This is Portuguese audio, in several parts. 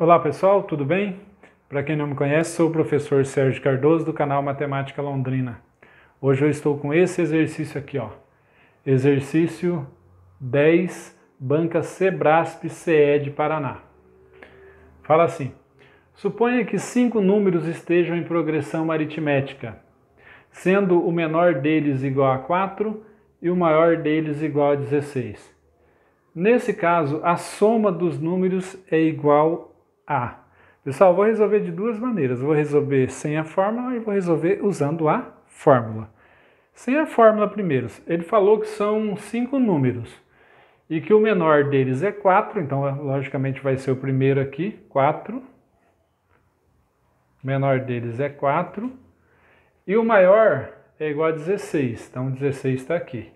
Olá pessoal, tudo bem? Para quem não me conhece, sou o professor Sérgio Cardoso do canal Matemática Londrina. Hoje eu estou com esse exercício aqui, ó. Exercício 10, Banca Sebrasp CE de Paraná. Fala assim: Suponha que cinco números estejam em progressão aritmética, sendo o menor deles igual a 4 e o maior deles igual a 16. Nesse caso, a soma dos números é igual a. Pessoal, vou resolver de duas maneiras. Vou resolver sem a fórmula e vou resolver usando a fórmula. Sem a fórmula primeiro, ele falou que são cinco números e que o menor deles é 4, então logicamente vai ser o primeiro aqui, 4. O menor deles é 4 e o maior é igual a 16, então 16 está aqui.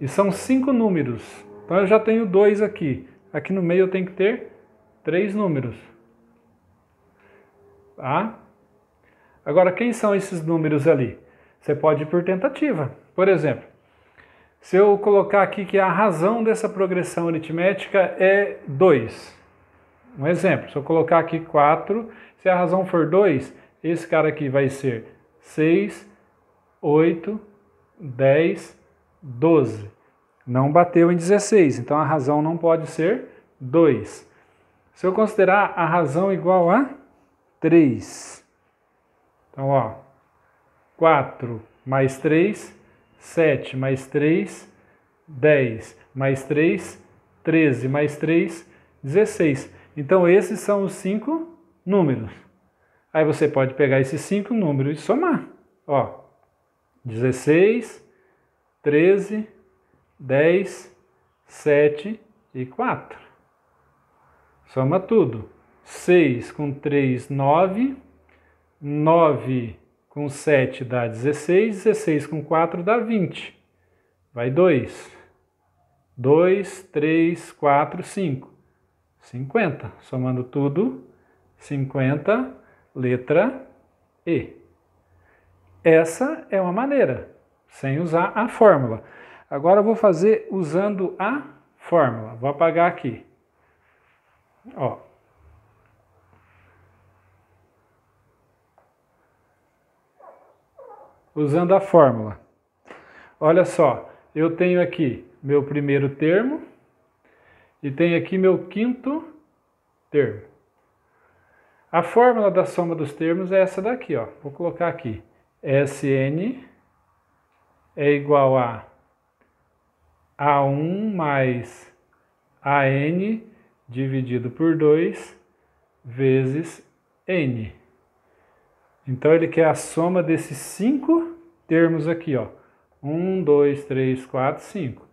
E são cinco números, então eu já tenho dois aqui. Aqui no meio eu tenho que ter Três números. Tá? Agora, quem são esses números ali? Você pode ir por tentativa. Por exemplo, se eu colocar aqui que a razão dessa progressão aritmética é 2. Um exemplo, se eu colocar aqui 4, se a razão for 2, esse cara aqui vai ser 6, 8, 10, 12. Não bateu em 16, então a razão não pode ser 2. Se eu considerar a razão igual a 3. Então, ó, 4 mais 3, 7 mais 3, 10 mais 3, 13 mais 3, 16. Então, esses são os 5 números. Aí você pode pegar esses 5 números e somar. Ó, 16, 13, 10, 7 e 4. Soma tudo. 6 com 3, 9. 9 com 7 dá 16. 16 com 4 dá 20. Vai 2. 2, 3, 4, 5. 50. Somando tudo, 50, letra E. Essa é uma maneira, sem usar a fórmula. Agora eu vou fazer usando a fórmula. Vou apagar aqui. Ó. Usando a fórmula. Olha só, eu tenho aqui meu primeiro termo e tenho aqui meu quinto termo. A fórmula da soma dos termos é essa daqui, ó. Vou colocar aqui. Sn é igual a A1 mais AN dividido por 2 vezes n. Então ele quer a soma desses 5 termos aqui, ó. 1, 2, 3, 4, 5.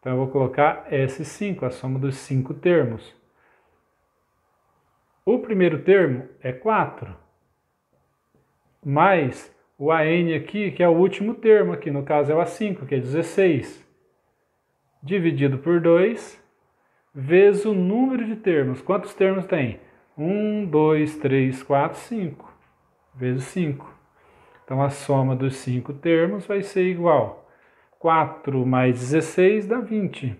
Então eu vou colocar S5, a soma dos 5 termos. O primeiro termo é 4, mais o AN aqui, que é o último termo aqui, no caso é o A5, que é 16, dividido por 2, vezes o número de termos. Quantos termos tem? 1, 2, 3, 4, 5. Vezes 5. Então a soma dos 5 termos vai ser igual. 4 mais 16 dá 20.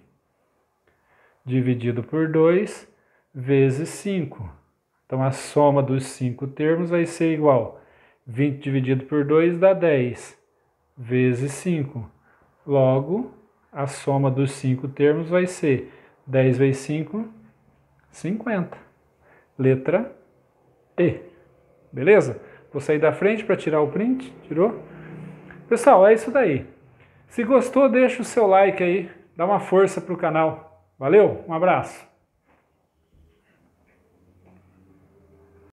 Dividido por 2 vezes 5. Então a soma dos 5 termos vai ser igual. 20 dividido por 2 dá 10. Vezes 5. Logo, a soma dos 5 termos vai ser 10 vezes 5, 50. Letra E. Beleza? Vou sair da frente para tirar o print. Tirou? Pessoal, é isso daí. Se gostou, deixa o seu like aí. Dá uma força para o canal. Valeu, um abraço.